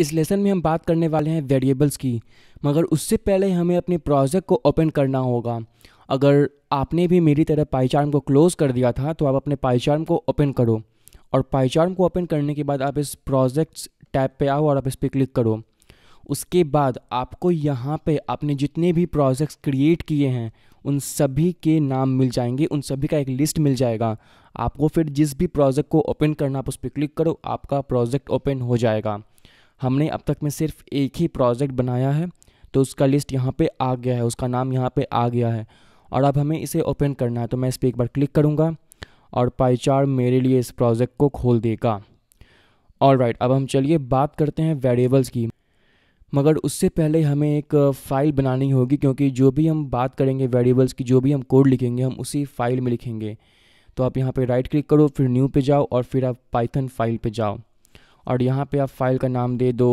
इस लेसन में हम बात करने वाले हैं वेरिएबल्स की मगर उससे पहले हमें अपने प्रोजेक्ट को ओपन करना होगा अगर आपने भी मेरी तरह पाईचार्म को क्लोज़ कर दिया था तो आप अपने पाईचार्म को ओपन करो और पाईचार्म को ओपन करने के बाद आप इस प्रोजेक्ट्स टैब पे आओ और आप इस पर क्लिक करो उसके बाद आपको यहाँ पे आपने जितने भी प्रोजेक्ट्स क्रिएट किए हैं उन सभी के नाम मिल जाएंगे उन सभी का एक लिस्ट मिल जाएगा आपको फिर जिस भी प्रोजेक्ट को ओपन करना आप उस पर क्लिक करो आपका प्रोजेक्ट ओपन हो जाएगा हमने अब तक में सिर्फ एक ही प्रोजेक्ट बनाया है तो उसका लिस्ट यहाँ पे आ गया है उसका नाम यहाँ पे आ गया है और अब हमें इसे ओपन करना है तो मैं इस पर एक बार क्लिक करूँगा और पाईचार मेरे लिए इस प्रोजेक्ट को खोल देगा ऑल राइट right, अब हम चलिए बात करते हैं वेरिएबल्स की मगर उससे पहले हमें एक फ़ाइल बनानी होगी क्योंकि जो भी हम बात करेंगे वेरिएबल्स की जो भी हम कोड लिखेंगे हम उसी फाइल में लिखेंगे तो आप यहाँ पे राइट क्लिक करो फिर न्यू पे जाओ और फिर आप पाइथन फाइल पे जाओ और यहाँ पे आप फाइल का नाम दे दो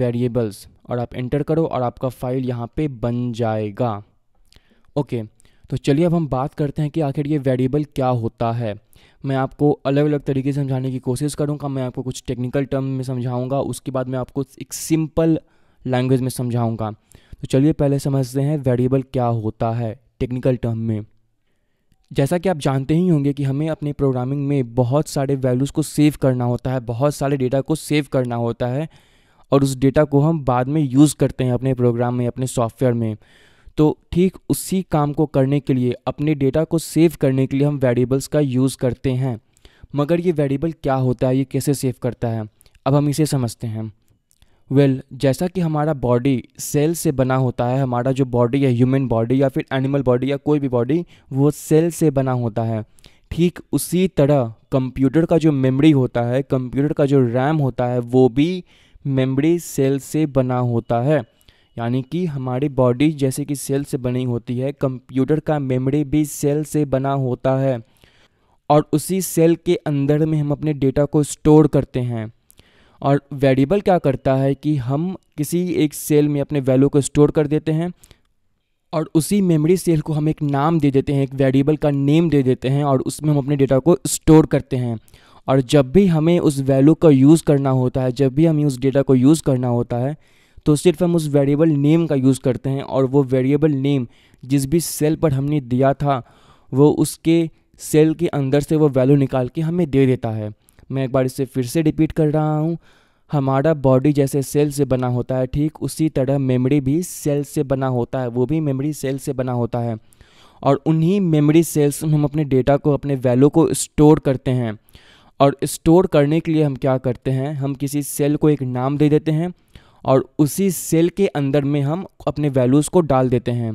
वेरिएबल्स और आप इंटर करो और आपका फाइल यहाँ पे बन जाएगा ओके तो चलिए अब हम बात करते हैं कि आखिर ये वेरिएबल क्या होता है मैं आपको अलग अलग तरीके से समझाने की कोशिश करूँगा मैं आपको कुछ टेक्निकल टर्म में समझाऊँगा उसके बाद मैं आपको एक सिंपल लैंग्वेज में समझाऊँगा तो चलिए पहले समझते हैं वेरिएबल क्या होता है टेक्निकल टर्म में जैसा कि आप जानते ही होंगे कि हमें अपने प्रोग्रामिंग में बहुत सारे वैल्यूज़ को सेव करना होता है बहुत सारे डेटा को सेव करना होता है और उस डेटा को हम बाद में यूज़ करते हैं अपने प्रोग्राम में अपने सॉफ्टवेयर में तो ठीक उसी काम को करने के लिए अपने डेटा को सेव करने के लिए हम वेरिएबल्स का यूज़ करते हैं मगर ये वेरिएबल क्या होता है ये कैसे सेव करता है अब हम इसे समझते हैं वेल well, जैसा कि हमारा बॉडी सेल से बना होता है हमारा जो बॉडी है ह्यूमन बॉडी या फिर एनिमल बॉडी या कोई भी बॉडी वो सेल से बना होता है ठीक उसी तरह कंप्यूटर का जो मेमोरी होता है कंप्यूटर का जो रैम होता है वो भी मेमोरी सेल से बना होता है यानी कि हमारी बॉडी जैसे कि सेल से बनी होती है कंप्यूटर का मेमोरी भी सेल से बना होता है और उसी सेल के अंदर में हम अपने डेटा को स्टोर करते हैं और वेरिएबल क्या करता है कि हम किसी एक सेल में अपने वैल्यू को स्टोर कर देते हैं और उसी मेमोरी सेल को हम एक नाम दे देते हैं एक वेरिएबल का नेम दे देते हैं और उसमें हम अपने डेटा को स्टोर करते हैं और जब भी हमें उस वैल्यू का यूज़ करना होता है जब भी हमें उस डेटा को यूज़ करना होता है तो सिर्फ हम उस वेरिएबल नेम का यूज़ करते हैं और वो वेरिएबल नेम जिस भी सेल पर हमने दिया था वो उसके सेल के अंदर से वो वैल्यू निकाल के हमें दे देता है मैं एक बार इसे फिर से रिपीट कर रहा हूँ हमारा बॉडी जैसे सेल से बना होता है ठीक उसी तरह मेमोरी भी सेल से बना होता है वो भी मेमोरी सेल से बना होता है और उन्हीं मेमोरी सेल्स में हम अपने डेटा को अपने वैल्यू को स्टोर करते हैं और स्टोर करने के लिए हम क्या करते हैं हम किसी सेल को एक नाम दे देते हैं और उसी सेल के अंदर में हम अपने वैल्यूज़ को डाल देते हैं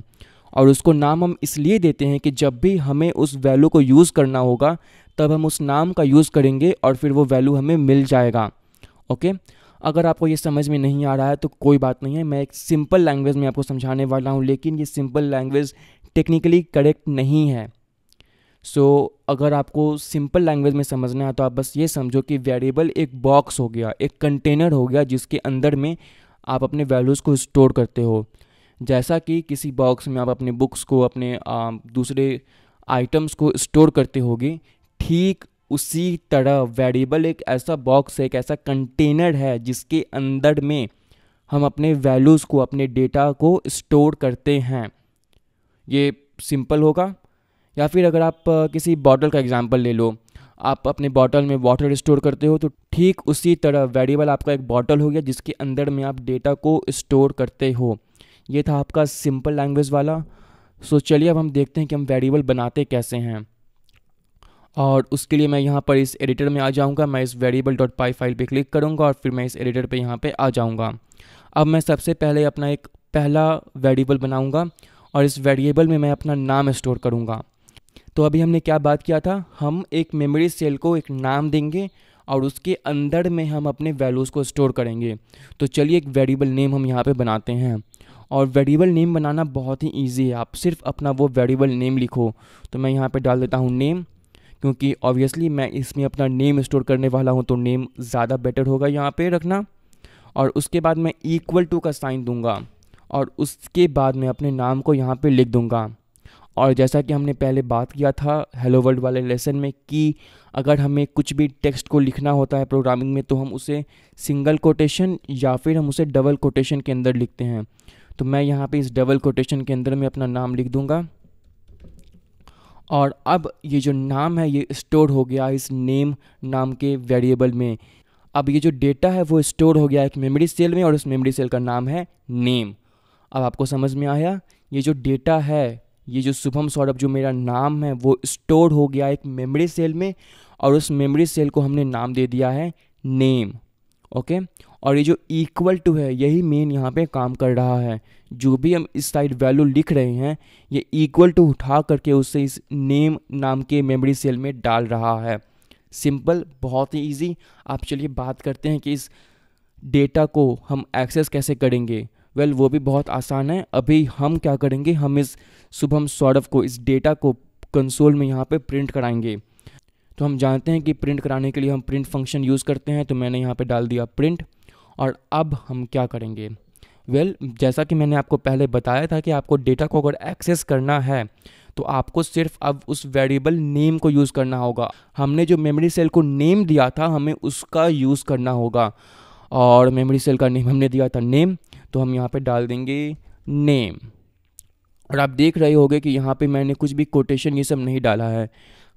और उसको नाम हम इसलिए देते हैं कि जब भी हमें उस वैल्यू को यूज़ करना होगा तब हम उस नाम का यूज़ करेंगे और फिर वो वैल्यू हमें मिल जाएगा ओके अगर आपको ये समझ में नहीं आ रहा है तो कोई बात नहीं है मैं एक सिंपल लैंग्वेज में आपको समझाने वाला हूँ लेकिन ये सिंपल लैंग्वेज टेक्निकली करेक्ट नहीं है सो so, अगर आपको सिंपल लैंग्वेज में समझना है तो आप बस ये समझो कि वेरिएबल एक बॉक्स हो गया एक कंटेनर हो गया जिसके अंदर में आप अपने वैल्यूज़ को स्टोर करते हो जैसा कि किसी बॉक्स में आप अपने बुक्स को अपने आ, दूसरे आइटम्स को स्टोर करते होगे ठीक उसी तरह वेरिएबल एक ऐसा बॉक्स है एक ऐसा कंटेनर है जिसके अंदर में हम अपने वैल्यूज़ को अपने डेटा को स्टोर करते हैं ये सिंपल होगा या फिर अगर आप किसी बॉटल का एग्जांपल ले लो आप अपने बॉटल में वाटर स्टोर करते हो तो ठीक उसी तरह वेरिएबल आपका एक बॉटल हो गया जिसके अंदर में आप डेटा को स्टोर करते हो ये था आपका सिंपल लैंग्वेज वाला सो चलिए अब हम देखते हैं कि हम वेरिएबल बनाते कैसे हैं और उसके लिए मैं यहाँ पर इस एडिटर में आ जाऊँगा मैं इस वेरिएबल डॉट पाई फाइल पर क्लिक करूँगा और फिर मैं इस एडिटर पर यहाँ पर आ जाऊँगा अब मैं सबसे पहले अपना एक पहला वेरिएबल बनाऊँगा और इस वेरिएबल में मैं अपना नाम स्टोर करूँगा तो अभी हमने क्या बात किया था हम एक मेमोरी सेल को एक नाम देंगे और उसके अंदर में हम अपने वैल्यूज़ को स्टोर करेंगे तो चलिए एक वेरिएबल नेम हम यहाँ पे बनाते हैं और वेरिएबल नेम बनाना बहुत ही ईजी है आप सिर्फ अपना वो वेरिएबल नेम लिखो तो मैं यहाँ पर डाल देता हूँ नेम क्योंकि ऑब्वियसली मैं इसमें अपना नेम स्टोर करने वाला हूँ तो नेम ज़्यादा बेटर होगा यहाँ पे रखना और उसके बाद मैं इक्वल टू का साइन दूंगा और उसके बाद मैं अपने नाम को यहाँ पे लिख दूंगा और जैसा कि हमने पहले बात किया था हेलो वर्ल्ड वाले लेसन में कि अगर हमें कुछ भी टेक्स्ट को लिखना होता है प्रोग्रामिंग में तो हम उसे सिंगल कोटेशन या फिर हम उसे डबल कोटेशन के अंदर लिखते हैं तो मैं यहाँ पे इस डबल कोटेशन के अंदर में अपना नाम लिख दूँगा और अब ये जो नाम है ये स्टोर हो गया इस नेम नाम के वेरिएबल में अब ये जो डेटा है वो स्टोर हो गया एक मेमोरी सेल में और उस मेमोरी सेल का नाम है नेम अब आपको समझ में आया ये जो डेटा है ये जो शुभम सौरभ जो मेरा नाम है वो स्टोर हो गया एक मेमोरी सेल में और उस मेमोरी सेल को हमने नाम दे दिया है नेम ओके और ये जो इक्वल टू है यही मेन यहाँ पे काम कर रहा है जो भी हम इस साइड वैल्यू लिख रहे हैं ये इक्वल टू उठा करके उसे इस नेम नाम के मेमोरी सेल में डाल रहा है सिंपल बहुत ही ईजी आप चलिए बात करते हैं कि इस डेटा को हम एक्सेस कैसे करेंगे वेल well, वो भी बहुत आसान है अभी हम क्या करेंगे हम इस शुभम सौरभ को इस डेटा को कंसोल में यहाँ पे प्रिंट कराएंगे तो हम जानते हैं कि प्रिंट कराने के लिए हम प्रिंट फंक्शन यूज़ करते हैं तो मैंने यहाँ पे डाल दिया प्रिंट और अब हम क्या करेंगे वेल well, जैसा कि मैंने आपको पहले बताया था कि आपको डेटा को अगर एक्सेस करना है तो आपको सिर्फ अब उस वेरिएबल नेम को यूज़ करना होगा हमने जो मेमोरी सेल को नेम दिया था हमें उसका यूज़ करना होगा और मेमोरी सेल का नेम हमने दिया था नेम तो हम यहाँ पे डाल देंगे नेम और आप देख रहे होगे कि यहाँ पे मैंने कुछ भी कोटेशन ये सब नहीं डाला है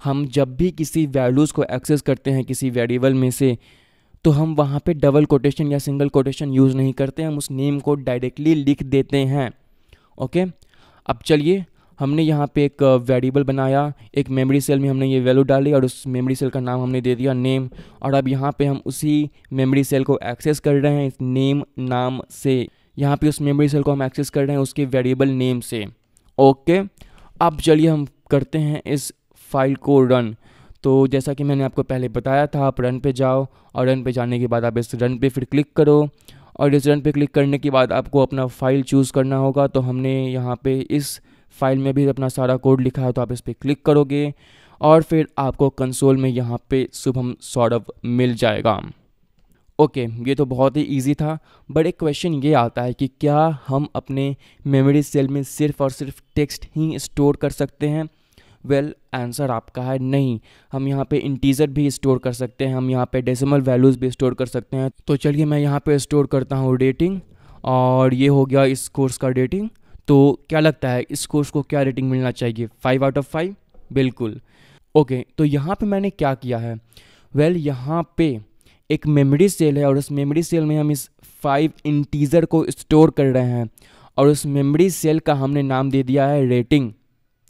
हम जब भी किसी वैल्यूज़ को एक्सेस करते हैं किसी वेरिएबल में से तो हम वहाँ पे डबल कोटेशन या सिंगल कोटेशन यूज़ नहीं करते हम उस नेम को डायरेक्टली लिख देते हैं ओके अब चलिए हमने यहाँ पे एक वेरिएबल uh, बनाया एक मेमोरी सेल में हमने ये वैल्यू डाली और उस मेमोरी सेल का नाम हमने दे दिया नेम और अब यहाँ पे हम उसी मेमोरी सेल को एक्सेस कर रहे हैं इस नेम नाम से यहाँ पे उस मेमोरी सेल को हम एक्सेस कर रहे हैं उसके वेरिएबल नेम से ओके अब चलिए हम करते हैं इस फाइल को रन तो जैसा कि मैंने आपको पहले बताया था आप रन पे जाओ और रन पे जाने के बाद आप इस रन पे फिर क्लिक करो और इस रन पे क्लिक करने के बाद आपको अपना फ़ाइल चूज़ करना होगा तो हमने यहाँ पे इस फाइल में भी अपना सारा कोड लिखा है तो आप इस पर क्लिक करोगे और फिर आपको कंसोल में यहाँ पर शुभम सौरभ मिल जाएगा ओके ये तो बहुत ही इजी था बट एक क्वेश्चन ये आता है कि क्या हम अपने मेमोरी सेल में सिर्फ और सिर्फ टेक्स्ट ही स्टोर कर सकते हैं वेल आंसर आपका है नहीं हम यहाँ पे इंटीजर भी स्टोर कर सकते हैं हम यहाँ पे डेसिमल वैल्यूज़ भी स्टोर कर सकते हैं तो चलिए मैं यहाँ पे स्टोर करता हूँ रेटिंग और ये हो गया इस कोर्स का रेटिंग तो क्या लगता है इस कोर्स को क्या रेटिंग मिलना चाहिए फाइव आउट ऑफ फाइव बिल्कुल ओके तो यहाँ पे मैंने क्या किया है वेल well, यहाँ पे एक मेमोरी सेल है और उस मेमोरी सेल में हम इस फाइव इंटीज़र को स्टोर कर रहे हैं और उस मेमोरी सेल का हमने नाम दे दिया है रेटिंग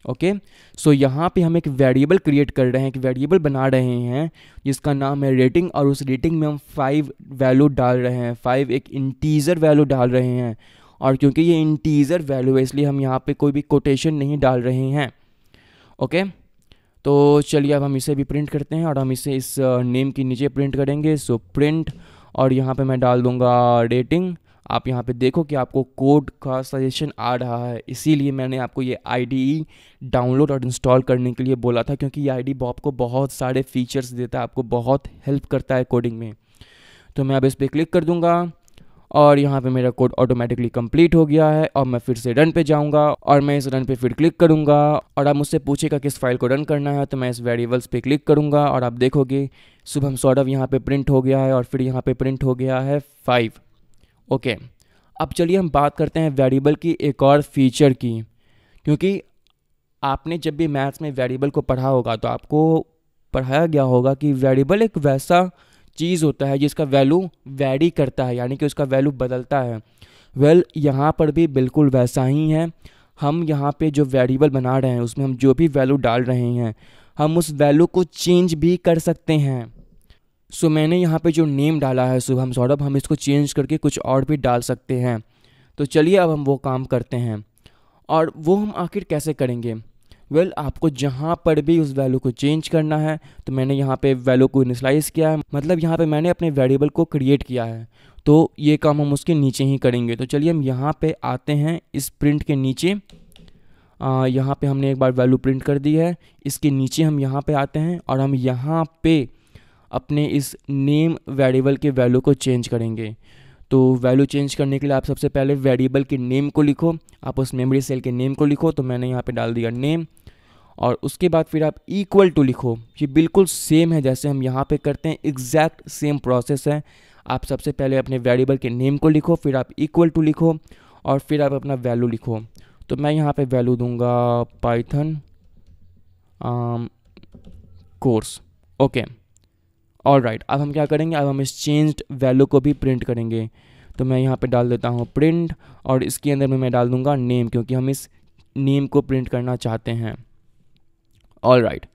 ओके सो यहाँ पे हम एक वेरिएबल क्रिएट कर रहे हैं एक वेरिएबल बना रहे हैं जिसका नाम है रेटिंग और उस रेटिंग में हम फाइव वैल्यू डाल रहे हैं फाइव एक इंटीजर वैल्यू डाल रहे हैं और क्योंकि ये इंटीजर वैल्यू है इसलिए हम यहाँ पे कोई भी कोटेशन नहीं डाल रहे हैं ओके तो चलिए अब हम इसे भी प्रिंट करते हैं और हम इसे इस नेम uh, के नीचे प्रिंट करेंगे सो प्रिंट और यहाँ पे मैं डाल दूँगा रेटिंग आप यहाँ पे देखो कि आपको कोड का सजेशन आ रहा है इसीलिए मैंने आपको ये आई e डाउनलोड और इंस्टॉल करने के लिए बोला था क्योंकि ये आई डी आपको बहुत सारे फीचर्स देता है आपको बहुत हेल्प करता है कोडिंग में तो मैं अब इस पर क्लिक कर दूँगा और यहाँ पे मेरा कोड ऑटोमेटिकली कंप्लीट हो गया है और मैं फिर से रन पे जाऊँगा और मैं इस रन पे फिर क्लिक करूँगा और आप मुझसे पूछेगा किस फाइल को रन करना है तो मैं इस वेरिएबल्स पे क्लिक करूँगा और आप देखोगे शुभम सौरभ यहाँ पे प्रिंट हो गया है और फिर यहाँ पे प्रिंट हो गया है फाइव ओके अब चलिए हम बात करते हैं वेरिएबल की एक और फीचर की क्योंकि आपने जब भी मैथ्स में वेरिएबल को पढ़ा होगा तो आपको पढ़ाया गया होगा कि वेरिएबल एक वैसा चीज़ होता है जिसका वैल्यू वेरी करता है यानी कि उसका वैल्यू बदलता है वेल well, यहाँ पर भी बिल्कुल वैसा ही है हम यहाँ पे जो वेरिएबल बना रहे हैं उसमें हम जो भी वैल्यू डाल रहे हैं हम उस वैल्यू को चेंज भी कर सकते हैं सो मैंने यहाँ पे जो नेम डाला है शुभम सौरभ हम इसको चेंज करके कुछ और भी डाल सकते हैं तो चलिए अब हम वो काम करते हैं और वो हम आखिर कैसे करेंगे वेल well, आपको जहाँ पर भी उस वैल्यू को चेंज करना है तो मैंने यहाँ पे वैल्यू को इनिशलाइज किया है मतलब यहाँ पे मैंने अपने वेरिएबल को क्रिएट किया है तो ये काम हम उसके नीचे ही करेंगे तो चलिए हम यहाँ पे आते हैं इस प्रिंट के नीचे यहाँ पे हमने एक बार वैल्यू प्रिंट कर दी है इसके नीचे हम यहाँ पे आते हैं और हम यहाँ पे अपने इस नेम वेरिएबल के वैल्यू को चेंज करेंगे तो वैल्यू चेंज करने के लिए आप सबसे पहले वेरिएबल के नेम को लिखो आप उस मेमोरी सेल के नेम को लिखो तो मैंने यहाँ पे डाल दिया नेम और उसके बाद फिर आप इक्वल टू लिखो ये बिल्कुल सेम है जैसे हम यहाँ पे करते हैं एग्जैक्ट सेम प्रोसेस है आप सबसे पहले अपने वेरिएबल के नेम को लिखो फिर आप इक्वल टू लिखो और फिर आप अपना वैल्यू लिखो तो मैं यहाँ पर वैल्यू दूँगा Python course okay all right अब हम क्या करेंगे अब हम इस चेंज्ड वैल्यू को भी प्रिंट करेंगे तो मैं यहाँ पे डाल देता हूँ प्रिंट और इसके अंदर में मैं डाल दूँगा नेम क्योंकि हम इस नेम को प्रिंट करना चाहते हैं ऑल राइट right,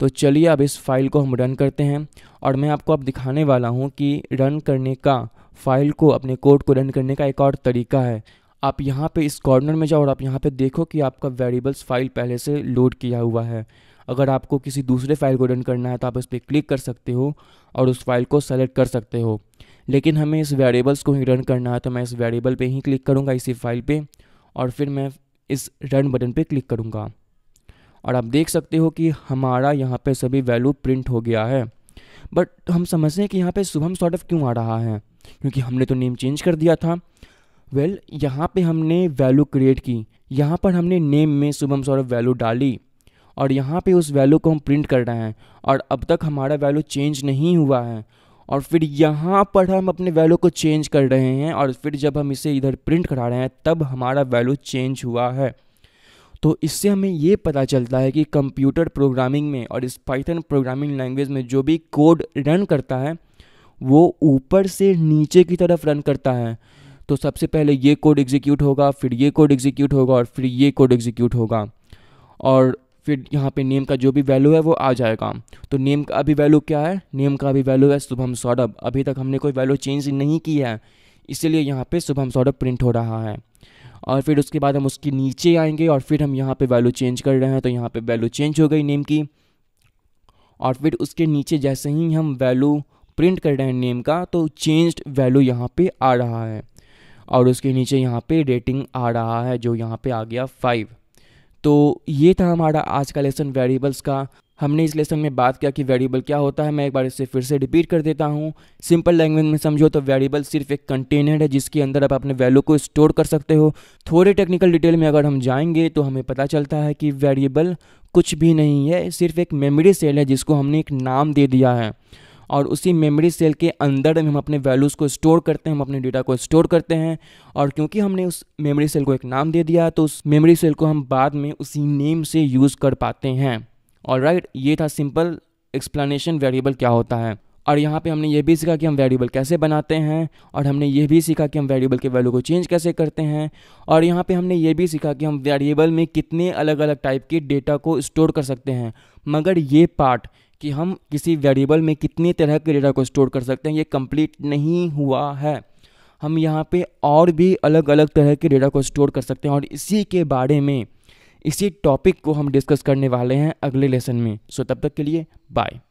तो चलिए अब इस फाइल को हम रन करते हैं और मैं आपको अब दिखाने वाला हूँ कि रन करने का फाइल को अपने कोड को रन करने का एक और तरीका है आप यहाँ पे इस कॉर्नर में जाओ और आप यहाँ पे देखो कि आपका वेरिएबल्स फाइल पहले से लोड किया हुआ है अगर आपको किसी दूसरे फाइल को रन करना है तो आप इस पर क्लिक कर सकते हो और उस फाइल को सेलेक्ट कर सकते हो लेकिन हमें इस वेरिएबल्स को ही रन करना है तो मैं इस वेरिएबल पे ही क्लिक करूँगा इसी फाइल पे और फिर मैं इस रन बटन पे क्लिक करूँगा और आप देख सकते हो कि हमारा यहाँ पे सभी वैल्यू प्रिंट हो गया है बट हम समझते हैं कि यहाँ पे शुभम सॉर्ट ऑफ क्यों आ रहा है क्योंकि हमने तो नेम चेंज कर दिया था वेल well, यहाँ पे हमने वैल्यू क्रिएट की यहाँ पर हमने नेम में शुभम ऑफ वैल्यू डाली और यहाँ पे उस वैल्यू को हम प्रिंट कर रहे हैं और अब तक हमारा वैल्यू चेंज नहीं हुआ है और फिर यहाँ पर हम अपने वैल्यू को चेंज कर रहे हैं और फिर जब हम इसे इधर प्रिंट करा रहे हैं तब हमारा वैल्यू चेंज हुआ है तो इससे हमें ये पता चलता है कि कंप्यूटर प्रोग्रामिंग में और इस पाइथन प्रोग्रामिंग लैंग्वेज में जो भी कोड रन करता है वो ऊपर से नीचे की तरफ रन करता है तो सबसे पहले ये कोड एग्जीक्यूट होगा फिर ये कोड एग्जीक्यूट होगा और फिर ये कोड एग्जीक्यूट होगा और फिर यहाँ पे नेम का जो भी वैल्यू है वो आ जाएगा तो नेम का अभी वैल्यू क्या है नेम का अभी वैल्यू है शुभम सौरभ अभी तक हमने कोई वैल्यू चेंज नहीं की है इसीलिए यहाँ पे शुभम सौरभ प्रिंट हो रहा है और फिर उसके बाद हम उसके नीचे आएंगे और फिर हम यहाँ पे वैल्यू चेंज कर रहे हैं तो यहाँ पे वैल्यू चेंज हो गई नेम की और फिर उसके नीचे जैसे ही हम वैल्यू प्रिंट कर रहे हैं नेम का तो चेंज्ड वैल्यू यहाँ पे आ रहा है और उसके नीचे यहाँ पे रेटिंग आ रहा है जो यहाँ पे आ गया फाइव तो ये था हमारा आज का लेसन वेरिएबल्स का हमने इस लेसन में बात किया कि वेरिएबल क्या होता है मैं एक बार इसे फिर से रिपीट कर देता हूँ सिंपल लैंग्वेज में समझो तो वेरिएबल सिर्फ एक कंटेनर है जिसके अंदर आप अपने वैल्यू को स्टोर कर सकते हो थोड़े टेक्निकल डिटेल में अगर हम जाएंगे तो हमें पता चलता है कि वेरिएबल कुछ भी नहीं है सिर्फ एक मेमोरी सेल है जिसको हमने एक नाम दे दिया है और उसी मेमोरी सेल के अंदर हम अपने वैल्यूज़ को स्टोर करते हैं हम अपने डेटा को स्टोर करते हैं और क्योंकि हमने उस मेमोरी सेल को एक नाम दे दिया तो उस मेमोरी सेल को हम बाद में उसी नेम से यूज़ कर पाते हैं और राइट right, ये था सिंपल एक्सप्लानशन वेरिएबल क्या होता है और यहाँ पे हमने ये भी सीखा कि हम वेरिएबल कैसे बनाते हैं और हमने ये भी सीखा कि हम वेरिएबल के वैल्यू को चेंज कैसे करते हैं और यहाँ पे हमने ये भी सीखा कि हम वेरिएबल में कितने अलग अलग टाइप के डेटा को स्टोर कर सकते हैं मगर ये पार्ट कि हम किसी वेरिएबल में कितनी तरह के डेटा को स्टोर कर सकते हैं ये कंप्लीट नहीं हुआ है हम यहाँ पे और भी अलग अलग तरह के डेटा को स्टोर कर सकते हैं और इसी के बारे में इसी टॉपिक को हम डिस्कस करने वाले हैं अगले लेसन में सो तब तक के लिए बाय